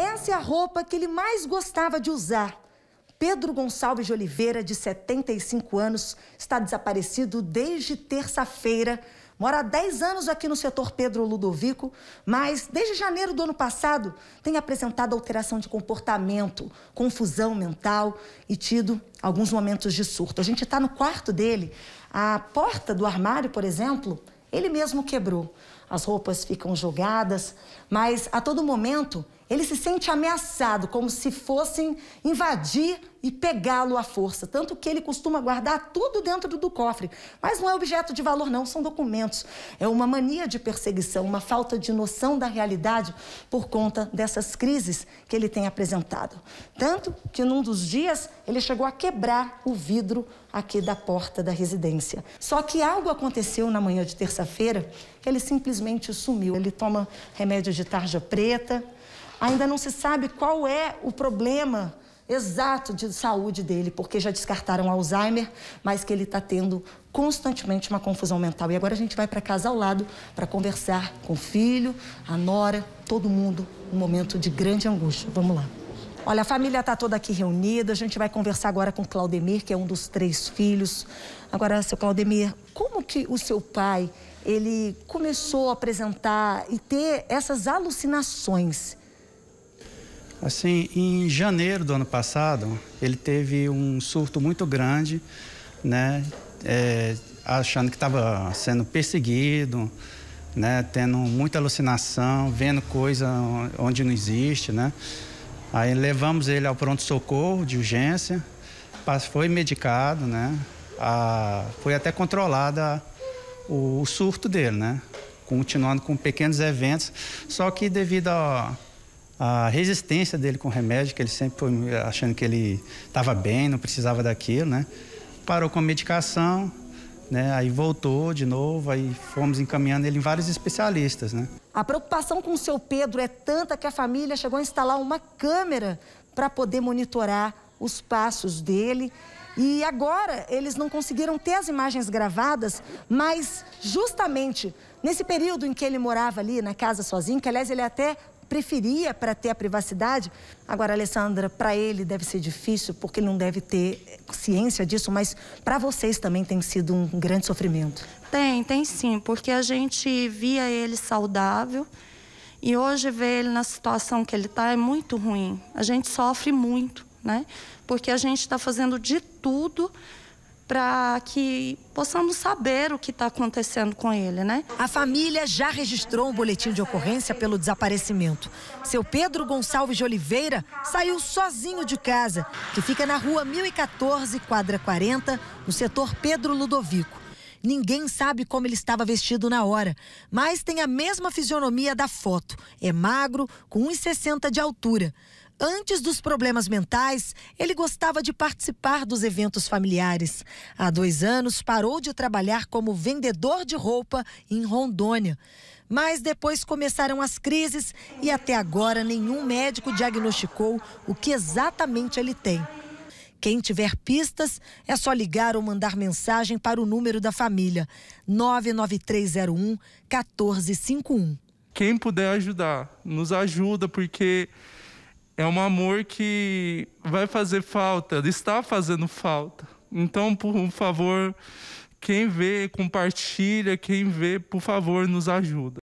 Essa é a roupa que ele mais gostava de usar. Pedro Gonçalves de Oliveira, de 75 anos, está desaparecido desde terça-feira. Mora há 10 anos aqui no setor Pedro Ludovico, mas desde janeiro do ano passado tem apresentado alteração de comportamento, confusão mental e tido alguns momentos de surto. A gente está no quarto dele, a porta do armário, por exemplo, ele mesmo quebrou as roupas ficam jogadas, mas a todo momento ele se sente ameaçado, como se fossem invadir e pegá-lo à força. Tanto que ele costuma guardar tudo dentro do cofre. Mas não é objeto de valor, não, são documentos. É uma mania de perseguição, uma falta de noção da realidade por conta dessas crises que ele tem apresentado. Tanto que num dos dias ele chegou a quebrar o vidro aqui da porta da residência. Só que algo aconteceu na manhã de terça-feira, ele simplesmente simplesmente sumiu. Ele toma remédio de tarja preta. Ainda não se sabe qual é o problema exato de saúde dele, porque já descartaram Alzheimer, mas que ele está tendo constantemente uma confusão mental. E agora a gente vai para casa ao lado para conversar com o filho, a nora, todo mundo, um momento de grande angústia. Vamos lá. Olha, a família está toda aqui reunida. A gente vai conversar agora com Claudemir, que é um dos três filhos. Agora, seu Claudemir, como que o seu pai ele começou a apresentar e ter essas alucinações? Assim, em janeiro do ano passado, ele teve um surto muito grande, né? É, achando que estava sendo perseguido, né? Tendo muita alucinação, vendo coisa onde não existe, né? Aí levamos ele ao pronto-socorro de urgência, foi medicado, né? a, foi até controlada o, o, surto dele, né? Continuando com pequenos eventos, só que devido à resistência dele com o remédio, que ele sempre foi achando que ele estava bem, não precisava daquilo, né? Parou com a medicação, né? Aí voltou de novo, aí fomos encaminhando ele em vários especialistas, né? A preocupação com o seu Pedro é tanta que a família chegou a instalar uma câmera para poder monitorar os passos dele e agora eles não conseguiram ter as imagens gravadas, mas justamente nesse período em que ele morava ali na casa sozinho, que aliás ele até preferia para ter a privacidade. Agora, Alessandra, para ele deve ser difícil, porque ele não deve ter ciência disso, mas para vocês também tem sido um grande sofrimento. Tem, tem sim, porque a gente via ele saudável e hoje ver ele na situação que ele está é muito ruim. A gente sofre muito né? Porque a gente está fazendo de tudo para que possamos saber o que está acontecendo com ele, né? A família já registrou um boletim de ocorrência pelo desaparecimento. Seu Pedro Gonçalves de Oliveira saiu sozinho de casa, que fica na rua 1014, quadra 40, no setor Pedro Ludovico. Ninguém sabe como ele estava vestido na hora, mas tem a mesma fisionomia da foto. É magro, com 1,60 de altura. Antes dos problemas mentais, ele gostava de participar dos eventos familiares. Há dois anos, parou de trabalhar como vendedor de roupa em Rondônia. Mas depois começaram as crises e até agora nenhum médico diagnosticou o que exatamente ele tem. Quem tiver pistas, é só ligar ou mandar mensagem para o número da família: 99301 1451. Quem puder ajudar, nos ajuda, porque é um amor que vai fazer falta, está fazendo falta. Então, por favor, quem vê, compartilha, quem vê, por favor, nos ajuda.